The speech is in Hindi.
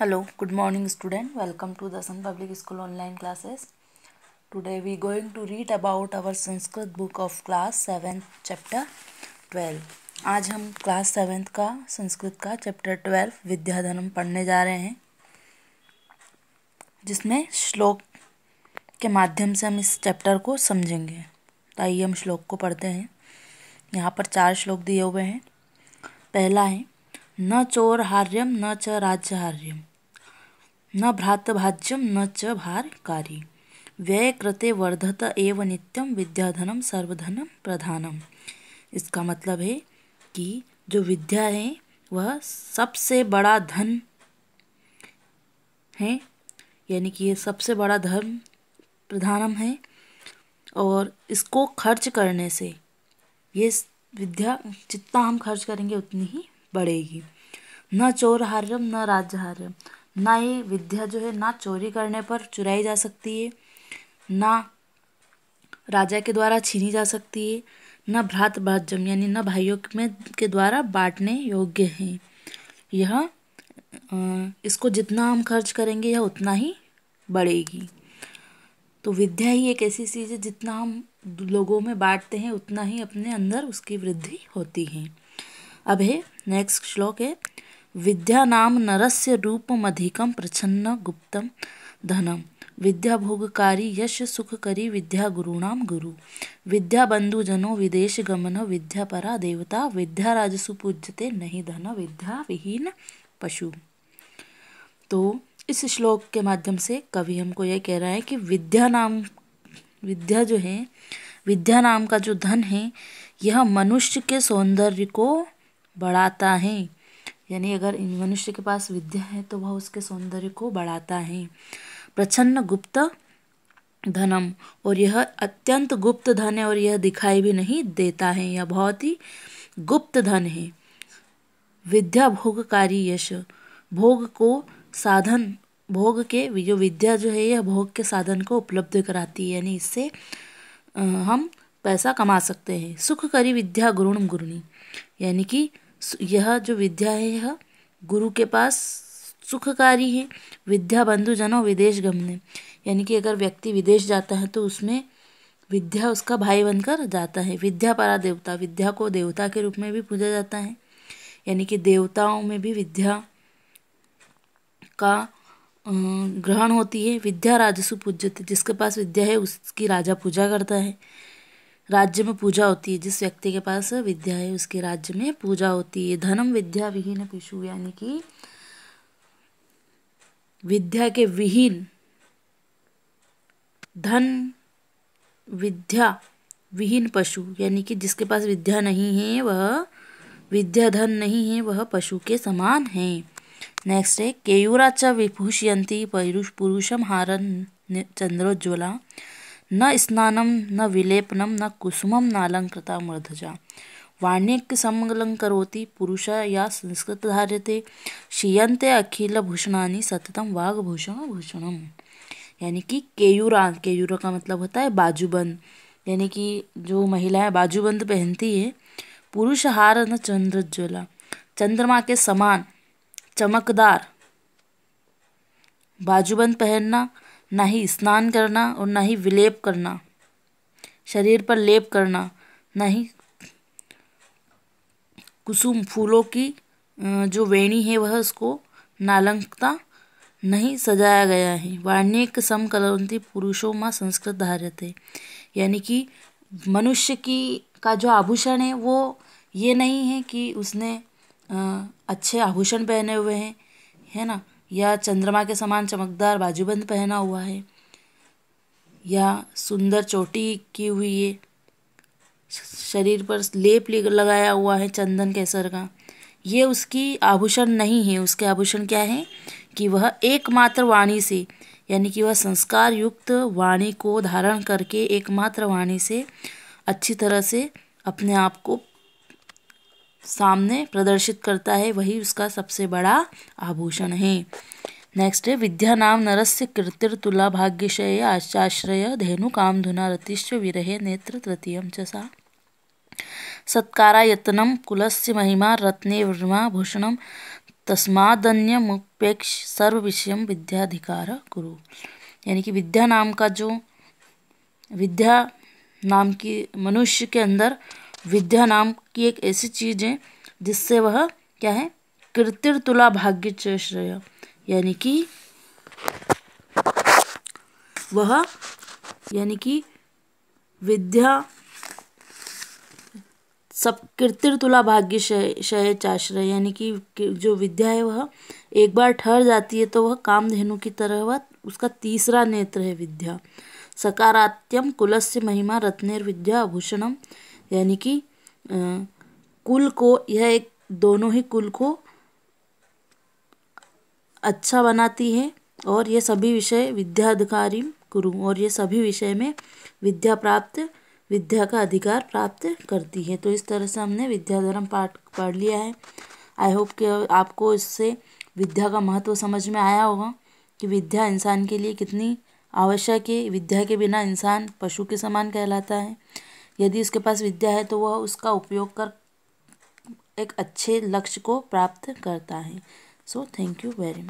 hello good morning student welcome to the sun public school online classes today we going to read about our sanskrit book of class 7th chapter 12 आज हम क्लास सेवेंथ का संस्कृत का चैप्टर ट्वेल्व विद्याधनम पढ़ने जा रहे हैं जिसमें श्लोक के माध्यम से हम इस चैप्टर को समझेंगे तो आइए हम श्लोक को पढ़ते हैं यहाँ पर चार श्लोक दिए हुए हैं पहला है न चोर हार्यम न च राज्य हार्यम न भ्रातभाज्यम न च भारकारी व्ययकृते वर्धत एव नित्यम विद्याधनम सर्वधनम प्रधानम इसका मतलब है कि जो विद्या है वह सबसे बड़ा धन है यानी कि ये सबसे बड़ा धर्म प्रधानम है और इसको खर्च करने से ये विद्या जितना हम खर्च करेंगे उतनी ही बढ़ेगी न चोर हार्यम न राज्य हार्यम ना ये विद्या जो है ना चोरी करने पर चुराई जा सकती है ना राजा के द्वारा छीनी जा सकती है न भ्रात भाज्यम यानी न भाइयों में के द्वारा बांटने योग्य हैं यह इसको जितना हम खर्च करेंगे यह उतना ही बढ़ेगी तो विद्या ही एक ऐसी चीज़ है जितना हम लोगों में बांटते हैं उतना ही अपने अंदर उसकी वृद्धि होती है अब है नेक्स्ट श्लोक है विद्यानां नरस्य रूपमधिकं प्रच्छन्न यश सुख विद्याभोगकारी विद्या गुरुणाम गुरु विद्या विदेश गमन विद्या परा देवता विद्या राजसु पूज्यते नहीं धन विद्या विहीन पशु तो इस श्लोक के माध्यम से कवि हमको यह कह रहा है कि विद्या नाम विद्या जो है विद्या नाम का जो धन है यह मनुष्य के सौंदर्य को बढ़ाता है यानी अगर मनुष्य के पास विद्या है तो वह उसके सौंदर्य को बढ़ाता है प्रचन्न गुप्त धनम और यह अत्यंत गुप्त धन है और यह दिखाई भी नहीं देता है यह बहुत ही गुप्त धन है विद्या भोगकारी यश भोग को साधन भोग के जो विद्या जो है यह भोग के साधन को उपलब्ध कराती है यानी इससे हम पैसा कमा सकते हैं सुख करी विद्या गुरुण गुरुणी यानी कि यह जो विद्या है यह गुरु के पास सुखकारी है विद्या बंधु जनो विदेश गमने यानी कि अगर व्यक्ति विदेश जाता है तो उसमें विद्या उसका भाई बनकर जाता है विद्या परा देवता विद्या को देवता के रूप में भी पूजा जाता है यानी कि देवताओं में भी विद्या का ग्रहण होती है विद्या राजस्व पूज्य जिसके पास विद्या है उसकी राजा पूजा करता है राज्य में पूजा होती है जिस व्यक्ति के पास विद्या है उसके राज्य में पूजा होती है धनम विद्या विहीन पिशु यानी कि विद्या के विहीन धन विद्या विहीन पशु यानी कि जिसके पास विद्या नहीं है वह विद्या धन नहीं है वह पशु के समान है नेक्स्ट है केयूरा च विभूषयंती पुरुष पुरुषम हारन चंद्रोज्वला न स्नानम न विलेपनम न कुसुमम न अलंकृता मृधजा वाणिक करोती पुरुष या संस्कृत संस्कृतधार्यते अखिल भूषणानी सततम वाघ भूषण भूषणम यानी कि केयूरा केयूरा का मतलब होता है बाजूबंद यानी कि जो महिलाएं बाजूबंद पहनती है पुरुष हार न चंद्रज्वला चंद्रमा के समान चमकदार बाजूबंद पहनना ना ही स्नान करना और ना ही विलेप करना शरीर पर लेप करना ना ही कुसुम फूलों की जो वेणी है वह उसको नालंकता नहीं सजाया गया है वाण्यक समकलवंती पुरुषों में संस्कृत है यानी कि मनुष्य की का जो आभूषण है वो ये नहीं है कि उसने अच्छे आभूषण पहने हुए हैं है ना या चंद्रमा के समान चमकदार बाजूबंद पहना हुआ है या सुंदर चोटी की हुई है शरीर पर लेप लगाया हुआ है चंदन केसर का ये उसकी आभूषण नहीं है उसके आभूषण क्या है कि वह एकमात्र वाणी से यानी कि वह संस्कार युक्त वाणी को धारण करके एकमात्र वाणी से अच्छी तरह से अपने आप को सामने प्रदर्शित करता है वही उसका सबसे बड़ा आभूषण है नेक्स्ट है विद्या नाम नरस्य कृतिर तुला भाग्यशय आचाश्रय धेनु काम धुना रतिश्च विरहे नेत्र तृतीय च सा सत्कारायतनम कुलस्य महिमा रत्ने वर्मा भूषणम मुपेक्ष सर्व विषय विद्याधिकार गुरु यानी कि विद्या नाम का जो विद्या नाम की मनुष्य के अंदर विद्या नाम की एक ऐसी चीज़ है जिससे वह क्या है कृतिर तुला भाग्य चश्रय यानी कि वह यानी कि विद्या सब कृतिर तुला भाग्य शय चाश्रय यानी कि जो विद्या है वह एक बार ठहर जाती है तो वह कामधेनु की तरह वह उसका तीसरा नेत्र है विद्या सकारात्यम कुलस्य महिमा रत्नेर विद्या आभूषणम यानी कि कुल को यह एक दोनों ही कुल को अच्छा बनाती है और ये सभी विषय विद्याधिकारी गुरु और ये सभी विषय में विद्या प्राप्त विद्या का अधिकार प्राप्त करती है तो इस तरह से हमने विद्याधर्म पाठ पढ़ लिया है आई होप कि आपको इससे विद्या का महत्व समझ में आया होगा कि विद्या इंसान के लिए कितनी आवश्यक है विद्या के बिना इंसान पशु के समान कहलाता है यदि उसके पास विद्या है तो वह उसका उपयोग कर एक अच्छे लक्ष्य को प्राप्त करता है so thank you very much